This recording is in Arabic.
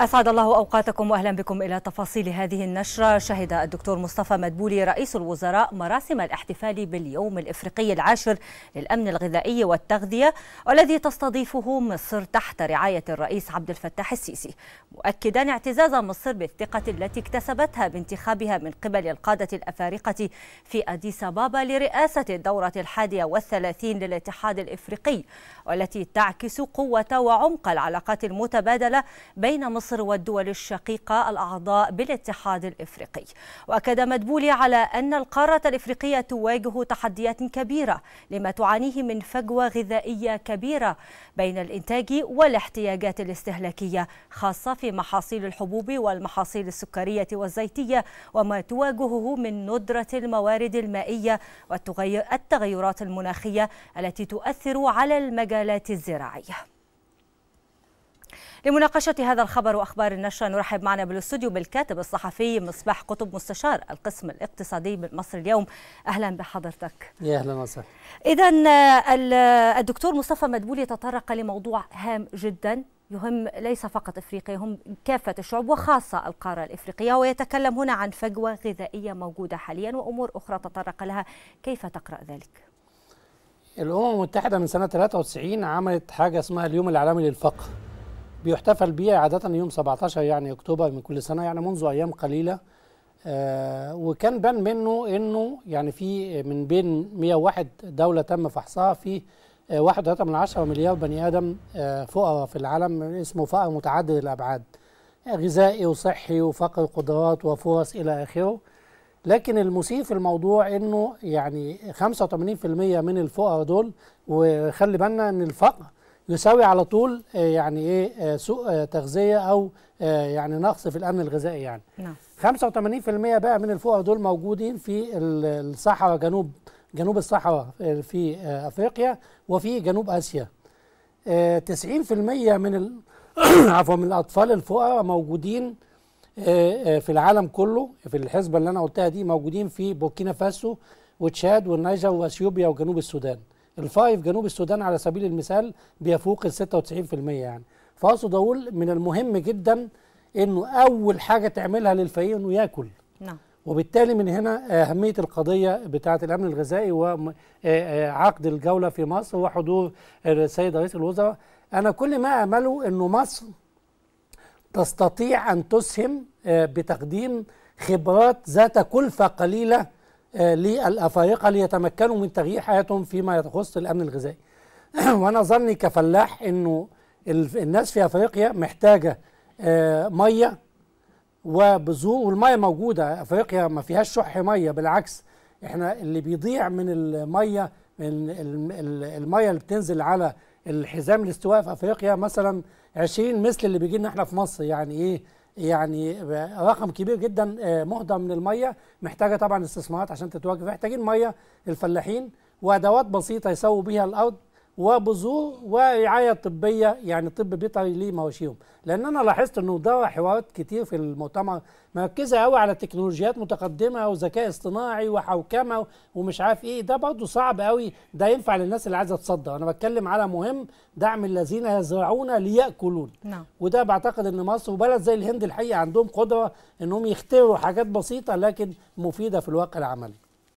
أسعد الله أوقاتكم وأهلا بكم إلى تفاصيل هذه النشرة شهد الدكتور مصطفى مدبولي رئيس الوزراء مراسم الاحتفال باليوم الإفريقي العاشر للأمن الغذائي والتغذية والذي تستضيفه مصر تحت رعاية الرئيس عبد الفتاح السيسي مؤكدا اعتزاز مصر بالثقة التي اكتسبتها بانتخابها من قبل القادة الأفارقة في أديس أبابا لرئاسة الدورة الحادية والثلاثين للاتحاد الإفريقي والتي تعكس قوة وعمق العلاقات المتبادلة بين مصر مصر والدول الشقيقة الأعضاء بالاتحاد الإفريقي وأكد مدبولي على أن القارة الإفريقية تواجه تحديات كبيرة لما تعانيه من فجوة غذائية كبيرة بين الإنتاج والاحتياجات الاستهلاكية خاصة في محاصيل الحبوب والمحاصيل السكرية والزيتية وما تواجهه من ندرة الموارد المائية والتغيرات المناخية التي تؤثر على المجالات الزراعية لمناقشة هذا الخبر وأخبار النشرة نرحب معنا بالاستوديو بالكاتب الصحفي مصباح قطب مستشار القسم الاقتصادي من مصر اليوم أهلا بحضرتك يا أهلا وسهلا إذا الدكتور مصطفى مدبولي تطرق لموضوع هام جدا يهم ليس فقط افريقيا يهم كافه الشعوب وخاصه القاره الافريقيه ويتكلم هنا عن فجوه غذائيه موجوده حاليا وامور اخرى تطرق لها كيف تقرا ذلك الامم المتحده من سنه 93 عملت حاجه اسمها اليوم العالمي للفقر بيحتفل بيه عادة يوم 17 يعني أكتوبر من كل سنة يعني منذ أيام قليلة آه وكان بان منه انه يعني في من بين 101 دوله تم فحصها في 1.3 آه، من عشرة مليار بني ادم آه فقراء في العالم اسمه فقر متعدد الابعاد غذائي وصحي وفقر قدرات وفرص الى اخره لكن المثير في الموضوع انه يعني 85% من الفقراء دول وخلي بالنا ان الفقر نساوي على طول آه، يعني ايه آه، سوء آه، تغذيه او يعني نقص في الامن الغذائي يعني نعم. 85% بقى من الفقراء دول موجودين في الصحراء جنوب جنوب الصحراء في افريقيا وفي جنوب اسيا 90% من عفوا من الاطفال الفقراء موجودين في العالم كله في الحسبه اللي انا قلتها دي موجودين في بوركينا فاسو وتشاد والنيجر واثيوبيا وجنوب السودان الفايف جنوب السودان على سبيل المثال بيفوق ال 96% يعني فاقصد اقول من المهم جدا انه اول حاجه تعملها للفقير انه ياكل نعم وبالتالي من هنا آه، أهمية القضية بتاعة الأمن الغذائي وعقد آه، آه، الجولة في مصر وحضور السيد رئيس الوزراء أنا كل ما أمله أنه مصر تستطيع أن تسهم بتقديم خبرات ذات كلفة قليلة آه، للأفارقة ليتمكنوا من تغيير حياتهم فيما يخص الأمن الغذائي وأنا ظني كفلاح أنه الناس في أفريقيا محتاجة آه، مية وبذور والمية موجودة أفريقيا ما فيهاش شح مية بالعكس احنا اللي بيضيع من المية من المية اللي بتنزل على الحزام الاستواء في أفريقيا مثلا 20 مثل اللي بيجي لنا احنا في مصر يعني ايه يعني رقم كبير جدا آه، مهدر من الميه محتاجه طبعا استثمارات عشان تتواجد محتاجين ميه الفلاحين وادوات بسيطه يسووا بيها الارض وبذور ورعايه طبيه يعني طب بيطري لمواشيهم لان انا لاحظت انه ده حوارات كتير في المؤتمر مركزه قوي على تكنولوجيات متقدمه وذكاء اصطناعي وحوكمه ومش عارف ايه ده برضه صعب قوي ده ينفع للناس اللي عايزه تصدر انا بتكلم على مهم دعم الذين يزرعون لياكلون نعم. وده بعتقد ان مصر وبلد زي الهند الحقيقه عندهم قدره انهم يخترعوا حاجات بسيطه لكن مفيده في الواقع العملي